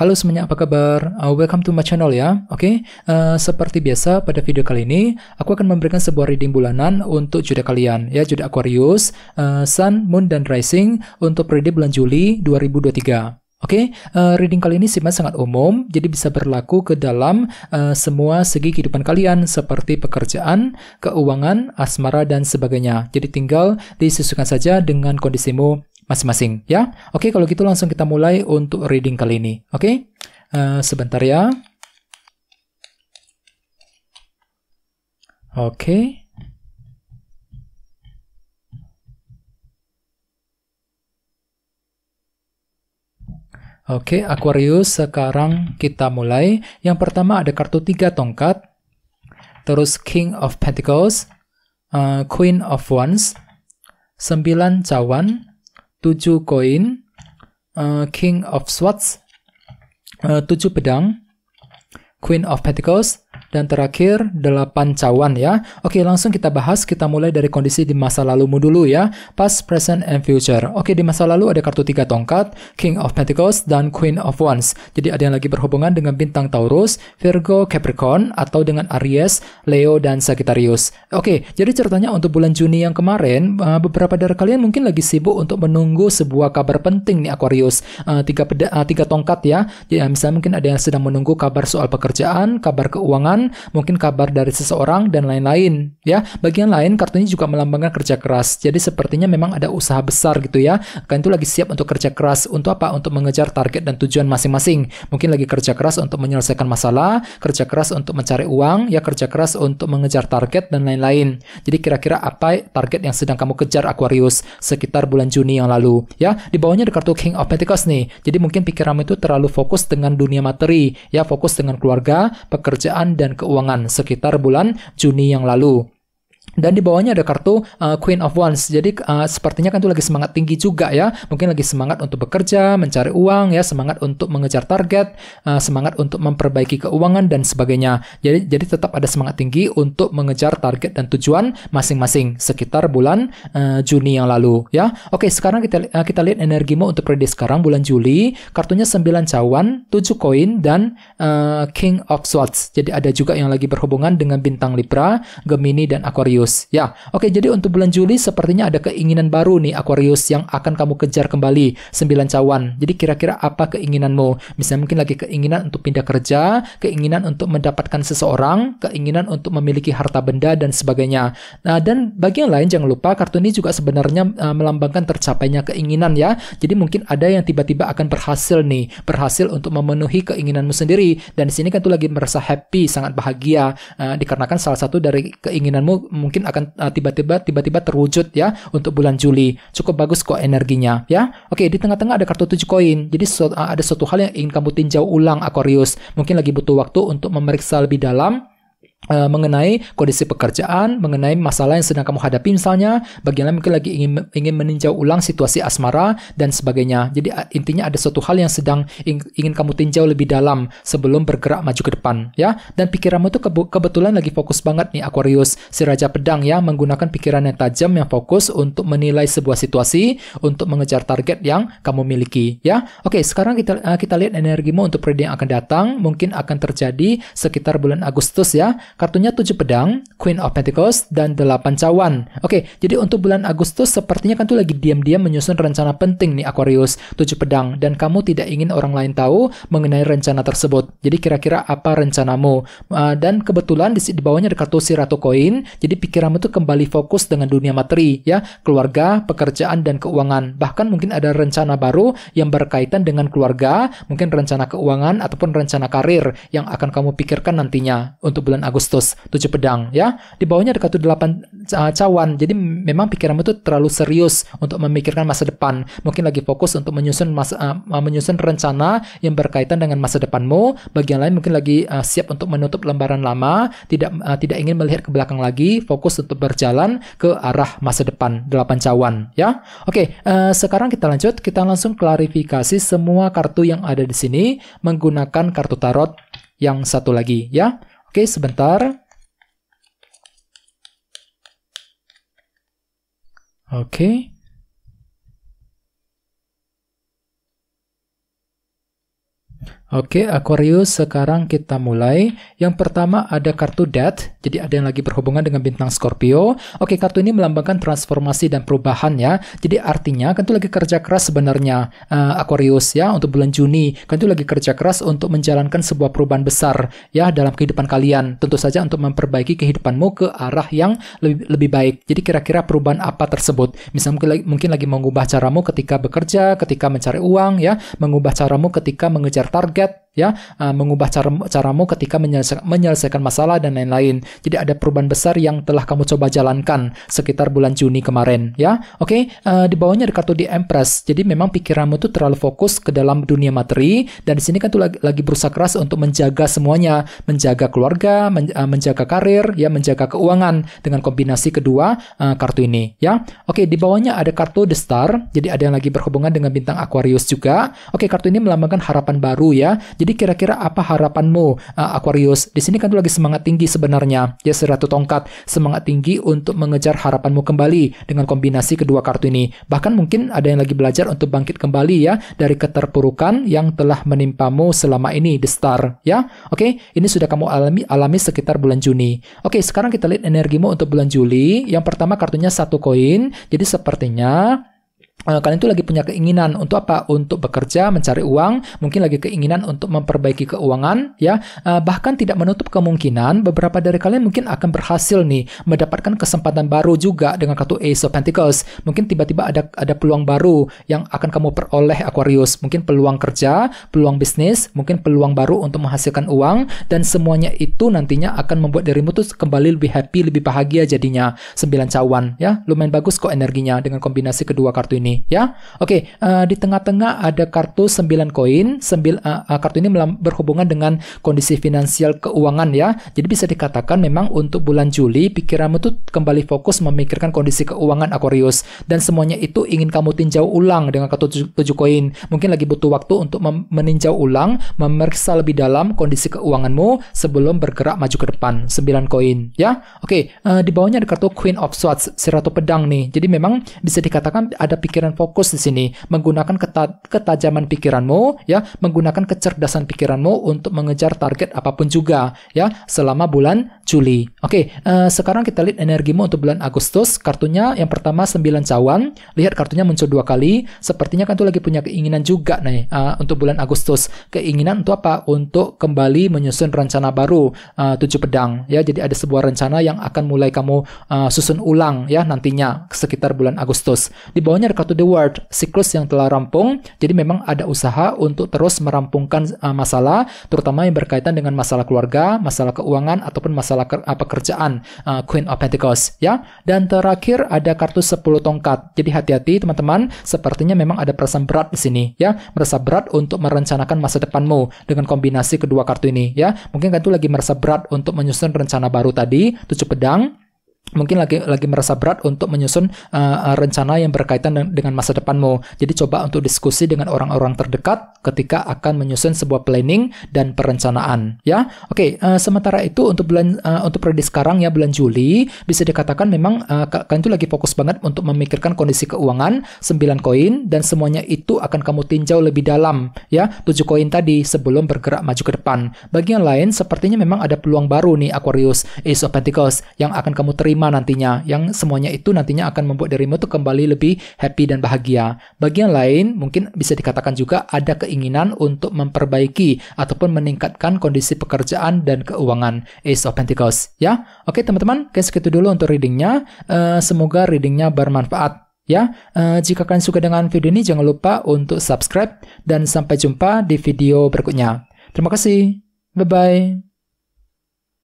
Halo semuanya, apa kabar? Uh, welcome to my channel ya. Oke, okay? uh, seperti biasa pada video kali ini, aku akan memberikan sebuah reading bulanan untuk zodiak kalian ya, zodiak Aquarius, uh, Sun, Moon dan Rising untuk periode bulan Juli 2023. Oke, okay, uh, reading kali ini simak sangat umum, jadi bisa berlaku ke dalam uh, semua segi kehidupan kalian, seperti pekerjaan, keuangan, asmara, dan sebagainya. Jadi tinggal disesuaikan saja dengan kondisimu masing-masing ya. Oke, kalau gitu langsung kita mulai untuk reading kali ini. Oke. Uh, sebentar ya. Oke. Oke, Aquarius, sekarang kita mulai. Yang pertama ada kartu tiga tongkat, terus King of Pentacles, uh, Queen of Wands, sembilan cawan, tujuh koin, uh, King of Swords, eh, uh, 7 pedang, Queen of Pentacles, dan terakhir 8 cawan ya. Oke, langsung kita bahas, kita mulai dari kondisi di masa lalumu dulu ya, past, present, and future. Oke, di masa lalu ada kartu tiga tongkat, King of Pentacles, dan Queen of Wands. Jadi ada yang lagi berhubungan dengan bintang Taurus, Virgo, Capricorn, atau dengan Aries, Leo, dan Sagittarius. Oke, jadi ceritanya untuk bulan Juni yang kemarin, eh, beberapa dari kalian mungkin lagi sibuk untuk menunggu sebuah kabar penting nih Aquarius. Eh, tiga, eh, tiga tongkat ya, jadi ya, misalnya mungkin ada yang sedang menunggu kabar soal pekerjaan pekerjaan, kabar keuangan, mungkin kabar dari seseorang dan lain-lain ya. Bagian lain kartunya juga melambangkan kerja keras. Jadi sepertinya memang ada usaha besar gitu ya. Kalian itu lagi siap untuk kerja keras untuk apa? Untuk mengejar target dan tujuan masing-masing. Mungkin lagi kerja keras untuk menyelesaikan masalah, kerja keras untuk mencari uang, ya kerja keras untuk mengejar target dan lain-lain. Jadi kira-kira apa target yang sedang kamu kejar Aquarius sekitar bulan Juni yang lalu ya? Di bawahnya ada kartu King of Pentacles nih. Jadi mungkin pikiranmu itu terlalu fokus dengan dunia materi, ya fokus dengan keluarga keluarga, pekerjaan, dan keuangan sekitar bulan Juni yang lalu. Dan di bawahnya ada kartu uh, Queen of Wands. Jadi uh, sepertinya kan itu lagi semangat tinggi juga ya. Mungkin lagi semangat untuk bekerja, mencari uang ya, semangat untuk mengejar target, uh, semangat untuk memperbaiki keuangan dan sebagainya. Jadi jadi tetap ada semangat tinggi untuk mengejar target dan tujuan masing-masing sekitar bulan uh, Juni yang lalu ya. Oke, sekarang kita uh, kita lihat energimu untuk prediksi sekarang bulan Juli. Kartunya 9 cawan, 7 koin dan uh, King of Swords. Jadi ada juga yang lagi berhubungan dengan bintang Libra, Gemini dan Aquarius Aquarius. Ya, oke jadi untuk bulan Juli sepertinya ada keinginan baru nih Aquarius yang akan kamu kejar kembali sembilan cawan. Jadi kira-kira apa keinginanmu? Misalnya mungkin lagi keinginan untuk pindah kerja, keinginan untuk mendapatkan seseorang, keinginan untuk memiliki harta benda dan sebagainya. Nah, dan bagi yang lain jangan lupa kartu ini juga sebenarnya uh, melambangkan tercapainya keinginan ya. Jadi mungkin ada yang tiba-tiba akan berhasil nih, berhasil untuk memenuhi keinginanmu sendiri dan di sini kan tuh lagi merasa happy, sangat bahagia uh, dikarenakan salah satu dari keinginanmu mungkin akan tiba eh, tiba-tiba tiba-tiba terwujud ya untuk bulan Juli. Cukup bagus kok energinya ya. Oke, di tengah-tengah ada kartu 7 koin. Jadi so, uh, ada suatu hal yang ingin kamu tinjau ulang Aquarius. Mungkin lagi butuh waktu untuk memeriksa lebih dalam Eh, mengenai kondisi pekerjaan, mengenai masalah yang sedang kamu hadapi misalnya, bagian lain mungkin lagi ingin ingin meninjau ulang situasi asmara dan sebagainya. Jadi intinya ada suatu hal yang sedang ingin kamu tinjau lebih dalam sebelum bergerak maju ke depan, ya. Dan pikiranmu itu kebetulan lagi fokus banget nih Aquarius, si raja pedang ya, menggunakan pikiran yang tajam yang fokus untuk menilai sebuah situasi, untuk mengejar target yang kamu miliki, ya. Oke, sekarang kita eh, kita lihat energimu untuk periode yang akan datang, mungkin akan terjadi sekitar bulan Agustus ya Kartunya 7 pedang, Queen of Pentacles, dan 8 cawan. Oke, jadi untuk bulan Agustus sepertinya kan tuh lagi diam-diam menyusun rencana penting nih Aquarius, 7 pedang, dan kamu tidak ingin orang lain tahu mengenai rencana tersebut. Jadi kira-kira apa rencanamu? Uh, dan kebetulan di, di bawahnya ada kartu si Ratu Koin, jadi pikiranmu tuh kembali fokus dengan dunia materi, ya, keluarga, pekerjaan, dan keuangan. Bahkan mungkin ada rencana baru yang berkaitan dengan keluarga, mungkin rencana keuangan, ataupun rencana karir yang akan kamu pikirkan nantinya untuk bulan Agustus Kristus, tujuh pedang ya di bawahnya ada kartu delapan uh, cawan jadi memang pikiranmu itu terlalu serius untuk memikirkan masa depan mungkin lagi fokus untuk menyusun masa, uh, uh, menyusun rencana yang berkaitan dengan masa depanmu bagian lain mungkin lagi uh, siap untuk menutup lembaran lama tidak uh, tidak ingin melihat ke belakang lagi fokus untuk berjalan ke arah masa depan delapan cawan ya oke uh, sekarang kita lanjut kita langsung klarifikasi semua kartu yang ada di sini menggunakan kartu tarot yang satu lagi ya. Oke, sebentar. Oke. Oke, Aquarius, sekarang kita mulai. Yang pertama ada kartu Death, jadi ada yang lagi berhubungan dengan bintang Scorpio. Oke, kartu ini melambangkan transformasi dan perubahan ya. Jadi artinya kan itu lagi kerja keras sebenarnya uh, Aquarius ya untuk bulan Juni. Kan itu lagi kerja keras untuk menjalankan sebuah perubahan besar ya dalam kehidupan kalian. Tentu saja untuk memperbaiki kehidupanmu ke arah yang lebih, lebih baik. Jadi kira-kira perubahan apa tersebut? Misalnya mungkin, mungkin lagi mengubah caramu ketika bekerja, ketika mencari uang ya, mengubah caramu ketika mengejar target get ya uh, mengubah cara caramu ketika menyelesaikan, menyelesaikan masalah dan lain-lain. Jadi ada perubahan besar yang telah kamu coba jalankan sekitar bulan Juni kemarin ya. Oke, okay? uh, eh, di bawahnya ada kartu di Empress. Jadi memang pikiranmu itu terlalu fokus ke dalam dunia materi dan di sini kan tuh lagi, lagi berusaha keras untuk menjaga semuanya, menjaga keluarga, men, uh, menjaga karir, ya menjaga keuangan dengan kombinasi kedua uh, kartu ini ya. Oke, okay, di bawahnya ada kartu The Star. Jadi ada yang lagi berhubungan dengan bintang Aquarius juga. Oke, okay, kartu ini melambangkan harapan baru ya. Jadi kira-kira apa harapanmu uh, Aquarius? Di sini kan lu lagi semangat tinggi sebenarnya. Ya seratu tongkat, semangat tinggi untuk mengejar harapanmu kembali dengan kombinasi kedua kartu ini. Bahkan mungkin ada yang lagi belajar untuk bangkit kembali ya dari keterpurukan yang telah menimpamu selama ini The Star ya. Oke, okay? ini sudah kamu alami alami sekitar bulan Juni. Oke, okay, sekarang kita lihat energimu untuk bulan Juli. Yang pertama kartunya satu koin. Jadi sepertinya Eh, kalian itu lagi punya keinginan untuk apa? Untuk bekerja, mencari uang, mungkin lagi keinginan untuk memperbaiki keuangan, ya. Eh, bahkan tidak menutup kemungkinan beberapa dari kalian mungkin akan berhasil nih mendapatkan kesempatan baru juga dengan kartu Ace of Pentacles. Mungkin tiba-tiba ada ada peluang baru yang akan kamu peroleh Aquarius. Mungkin peluang kerja, peluang bisnis, mungkin peluang baru untuk menghasilkan uang dan semuanya itu nantinya akan membuat dirimu tuh kembali lebih happy, lebih bahagia jadinya. Sembilan cawan, ya. Lumayan bagus kok energinya dengan kombinasi kedua kartu ini ini ya. Oke, okay, uh, eh, di tengah-tengah ada kartu 9 koin. Sembil, uh, kartu ini berhubungan dengan kondisi finansial keuangan ya. Jadi bisa dikatakan memang untuk bulan Juli pikiranmu tuh kembali fokus memikirkan kondisi keuangan Aquarius dan semuanya itu ingin kamu tinjau ulang dengan kartu 7 koin. Mungkin lagi butuh waktu untuk meninjau ulang, memeriksa lebih dalam kondisi keuanganmu sebelum bergerak maju ke depan. 9 koin ya. Oke, okay, uh, di bawahnya ada kartu Queen of Swords, si ratu pedang nih. Jadi memang bisa dikatakan ada pikiran pikiran fokus di sini, menggunakan keta ketajaman pikiranmu, ya, menggunakan kecerdasan pikiranmu untuk mengejar target apapun juga, ya, selama bulan Juli. Oke, uh, sekarang kita lihat energimu untuk bulan Agustus. Kartunya yang pertama 9 cawan. Lihat kartunya muncul dua kali. Sepertinya kan tuh lagi punya keinginan juga nih uh, untuk bulan Agustus. Keinginan untuk apa? Untuk kembali menyusun rencana baru uh, tujuh pedang, ya. Jadi ada sebuah rencana yang akan mulai kamu uh, susun ulang, ya, nantinya sekitar bulan Agustus. Di bawahnya ada to the World siklus yang telah rampung. Jadi memang ada usaha untuk terus merampungkan uh, masalah, terutama yang berkaitan dengan masalah keluarga, masalah keuangan ataupun masalah ke, uh, eh, pekerjaan uh, Queen of Pentacles ya. Dan terakhir ada kartu 10 tongkat. Jadi hati-hati teman-teman, sepertinya memang ada perasaan berat di sini ya, merasa berat untuk merencanakan masa depanmu dengan kombinasi kedua kartu ini ya. Mungkin kartu lagi merasa berat untuk menyusun rencana baru tadi, tujuh pedang mungkin lagi lagi merasa berat untuk menyusun uh, rencana yang berkaitan dengan masa depanmu. Jadi coba untuk diskusi dengan orang-orang terdekat ketika akan menyusun sebuah planning dan perencanaan, ya. Oke, okay, uh, eh, sementara itu untuk bulan uh, untuk periode sekarang ya bulan Juli bisa dikatakan memang uh, kalian itu lagi fokus banget untuk memikirkan kondisi keuangan 9 koin dan semuanya itu akan kamu tinjau lebih dalam, ya. 7 koin tadi sebelum bergerak maju ke depan. bagian lain sepertinya memang ada peluang baru nih Aquarius, Ace of Pentacles yang akan kamu terima nantinya yang semuanya itu nantinya akan membuat dirimu tuh kembali lebih happy dan bahagia. Bagian lain mungkin bisa dikatakan juga ada keinginan untuk memperbaiki ataupun meningkatkan kondisi pekerjaan dan keuangan Ace of Pentacles ya. Oke teman-teman, kayak segitu dulu untuk readingnya. Uh, semoga readingnya bermanfaat ya. Uh, jika kalian suka dengan video ini jangan lupa untuk subscribe dan sampai jumpa di video berikutnya. Terima kasih. Bye bye.